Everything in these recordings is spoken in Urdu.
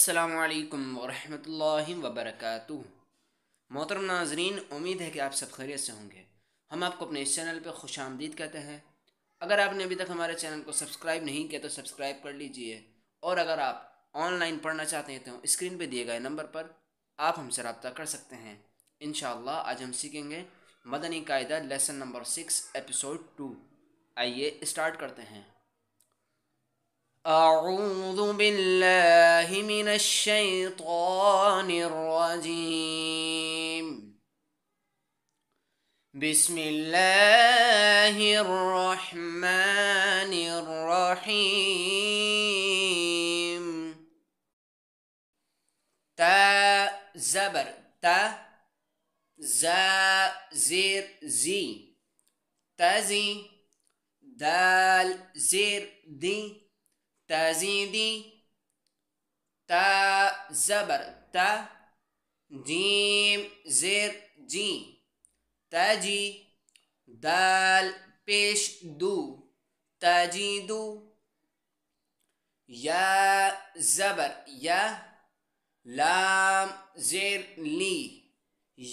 السلام علیکم ورحمۃ اللہ وبرکاتہ محترم ناظرین امید ہے کہ آپ سب خیریت سے ہوں گے ہم آپ کو اپنے اس چینل پہ خوش آمدید کہتے ہیں اگر آپ نے ابھی تک ہمارے چینل کو سبسکرائب نہیں کیا تو سبسکرائب کر لیجئے اور اگر آپ آن لائن پڑھنا چاہتے ہیں تو اسکرین پہ دیے گئے نمبر پر آپ ہم سے رابطہ کر سکتے ہیں انشاءاللہ آج ہم سیکھیں گے Madani Qaida lesson number six episode two آئیے اسٹارٹ کرتے ہیں أعوذ بالله من الشيطان الرجيم بسم الله الرحمن الرحيم تا زبر تا زا زير زي تزي دال زير دي تزیدی تا تا زبر جیم زیر جی تجی دال پیش دو تزید جی، یا زبر یا لام زیر لی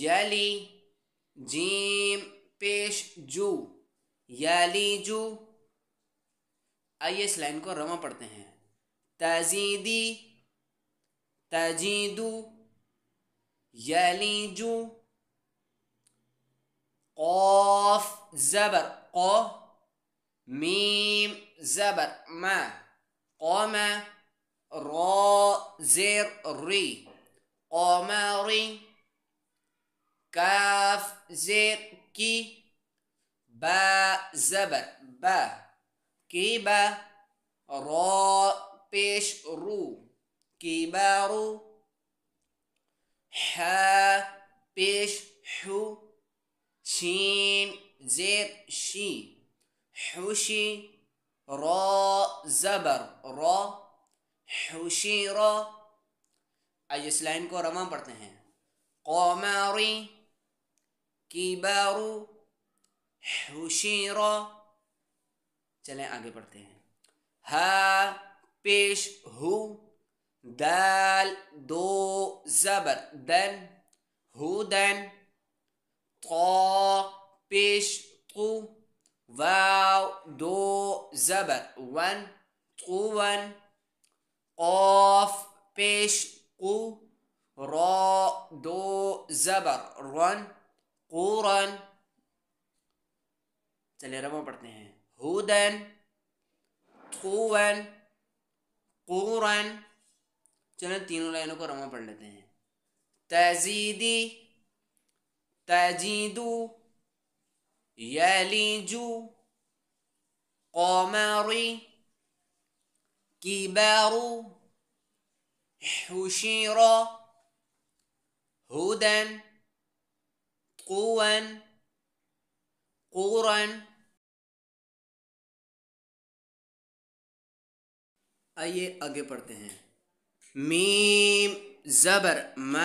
یلی یلی جیم پیش جو جو آئیے اس لائن کو رواں پڑھتے ہیں تزیدی تجیدو یلیجو قوف زبر قو میم زبر ما را زیر ری قو کاف زیر کی با زبر با کیبا را پیش رو کی بار ہیش ہو زبر را حوشی را ری اس لائن کو رواں پڑھتے ہیں قومی کی حوشی را چلیں آگے پڑھتے ہیں ہا پیش ہو دال دو زبر دن ہو دن تو پیش تو واو دو زبر ون تو ون قاف پیش قو را دو زبر رن قورن چلے ربوں پڑھتے ہیں ہودن تھوون قورن چلیں تینوں لائنوں کو رواں پڑھ لیتے ہیں تزیدی تجیدو یلیجو قمری کیبارو حشیرا ہودن قون قورن آئیے آگے پڑھتے ہیں میم زبر م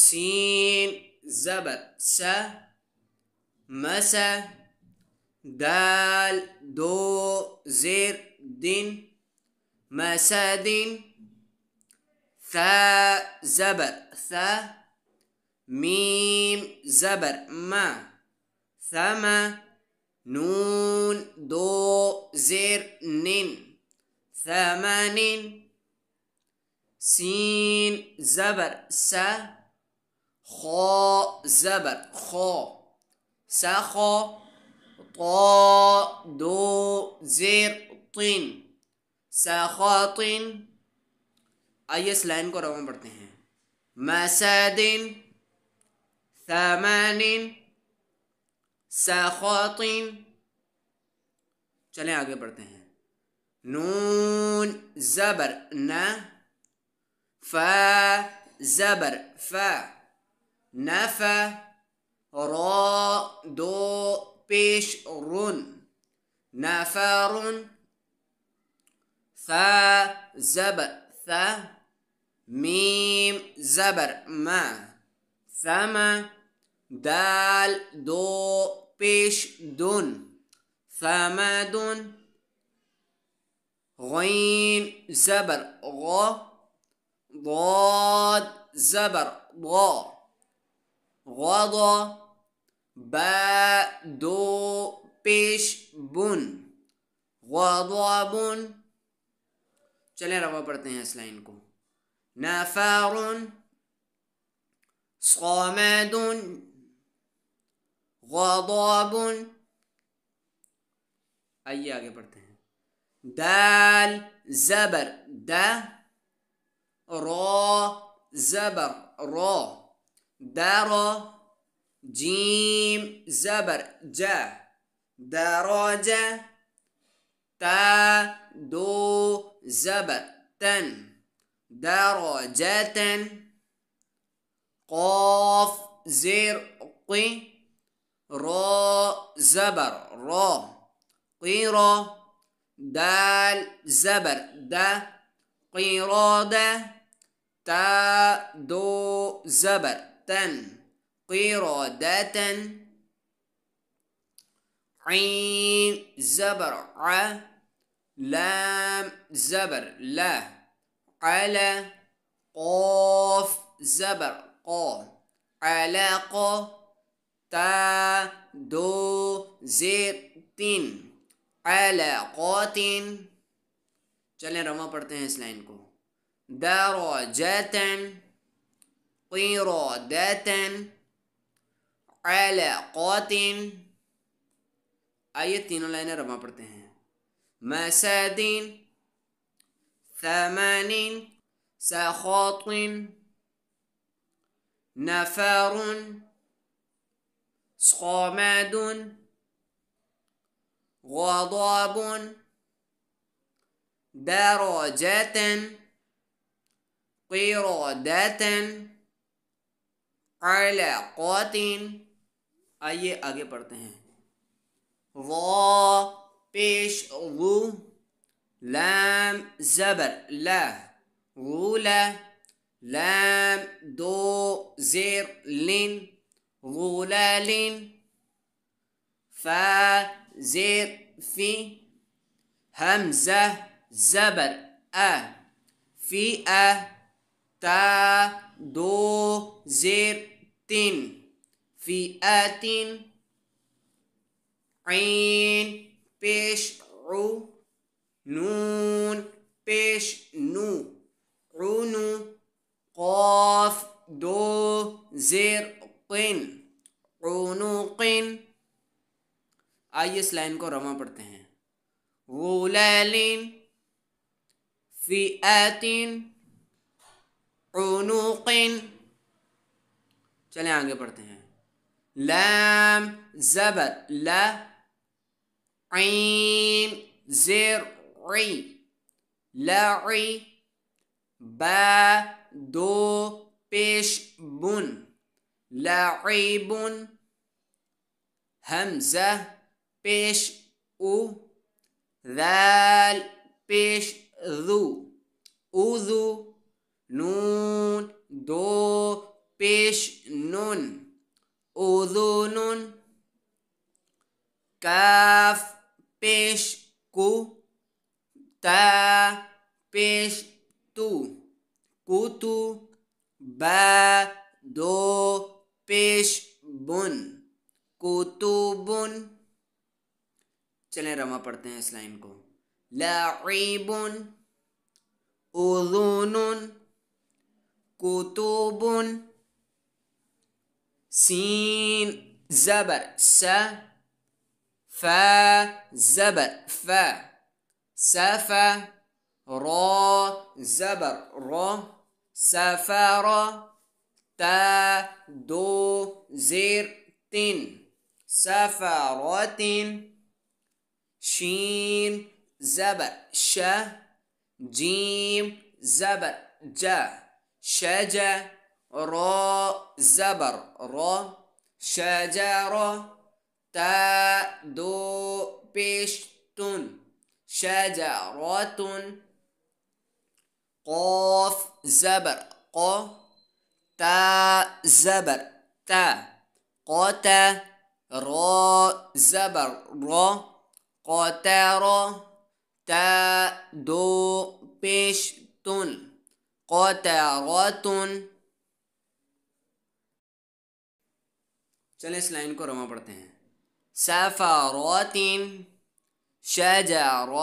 سین زبر س مس دیر دین م سین دن ث زبر ث میم زبر م ثم نون دو زیر نن ثمن سین زبر س خو زبر خو س دو زیر طین سہ آئیے اس لائن کو رواں پڑھتے ہیں ثمن خواتین چلیں آگے پڑھتے ہیں نون زبر ن ف زبر ف نفا را دو بيش رن نفر ثا زبر ثا ميم زبر ما ثما دال دو بيش دون دون غين زبر غ ضاد زبر ضا غضا با دو بيش بن غضا بن چلیں روا پڑھتے ہیں اس لائن کو نفار صامد غضاب آئیے آگے پڑھتے ہیں دال زبر د را زبر را درا جيم زبر جا دراجة تا دو زبر تن درجة قاف قي را زبر را قيرة دال زبر د قيرادة تا دو زبر تن قيرادة عين زبر ع لام زبر لا على قاف زبر قا علاقة تا دو زير تن علاقات چلیں رما پڑھتے ہیں اس لائن کو درجات قرادات علاقات آئیے تینوں لائنیں رما پڑھتے ہیں مساد ثمان سخاط نفار صامد غضب درجة قردة علاقات आइए आगे पढ़ते हैं व पेश गु लाम जबर ला गूला लाम दो जेर लिन गूला लिन फा زير في همزة زبر أ في أ تا دو زير تين في آتين عين بيش عو نون بيش نو عونو قاف دو زير قن عنوق آئیے اس لائن کو رواں پڑھتے ہیں غلالین فیعتین عنوقین چلیں آگے پڑھتے ہیں لام زبر لا عین زیر عی لعی با دو پیش بن لعیبن ہمزہ پیش او ذال پیش ذو او ذو نون دو پیش نون او ذو نون کاف پیش کو تا پیش تو کو تو با دو پیش بن کتبن بن चलें रमा पढ़ते हैं इस लाइन को लाइबुन उजून कुतुबुन सीन زبر س ف زبر ف سف را زبر را سفر تا دو زر تن سفرة شين زبر ش جيم زبر جا شجا را زبر را شجرة تا دو بشتن شجرة قاف زبر ق تا زبر تا قتا را زبر را تیرو تہ دو پیش تن کو تن چلے اس لائن کو رواں پڑھتے ہیں سیف روتین شہ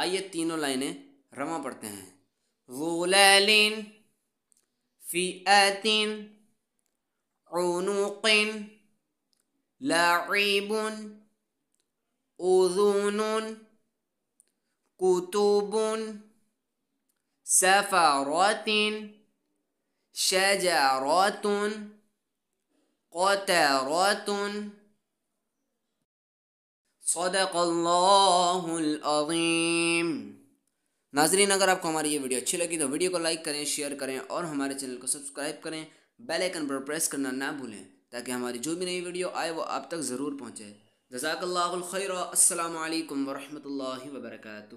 آئیے تینوں لائنیں رواں پڑھتے ہیں وین فی عنق لعب أذن كتب سفرات شجرات قترة صدق الله العظيم ناظرین اگر آپ کو ہماری یہ ویڈیو اچھی لگی تو ویڈیو کو لائک کریں شیئر کریں اور ہمارے چینل کو سبسکرائب کریں بیل آئکن پر پریس کرنا نہ بھولیں تاکہ ہماری جو بھی نئی ویڈیو آئے وہ آپ تک ضرور پہنچے جزاک اللہ الخیر السلام علیکم ورحمۃ اللہ وبرکاتہ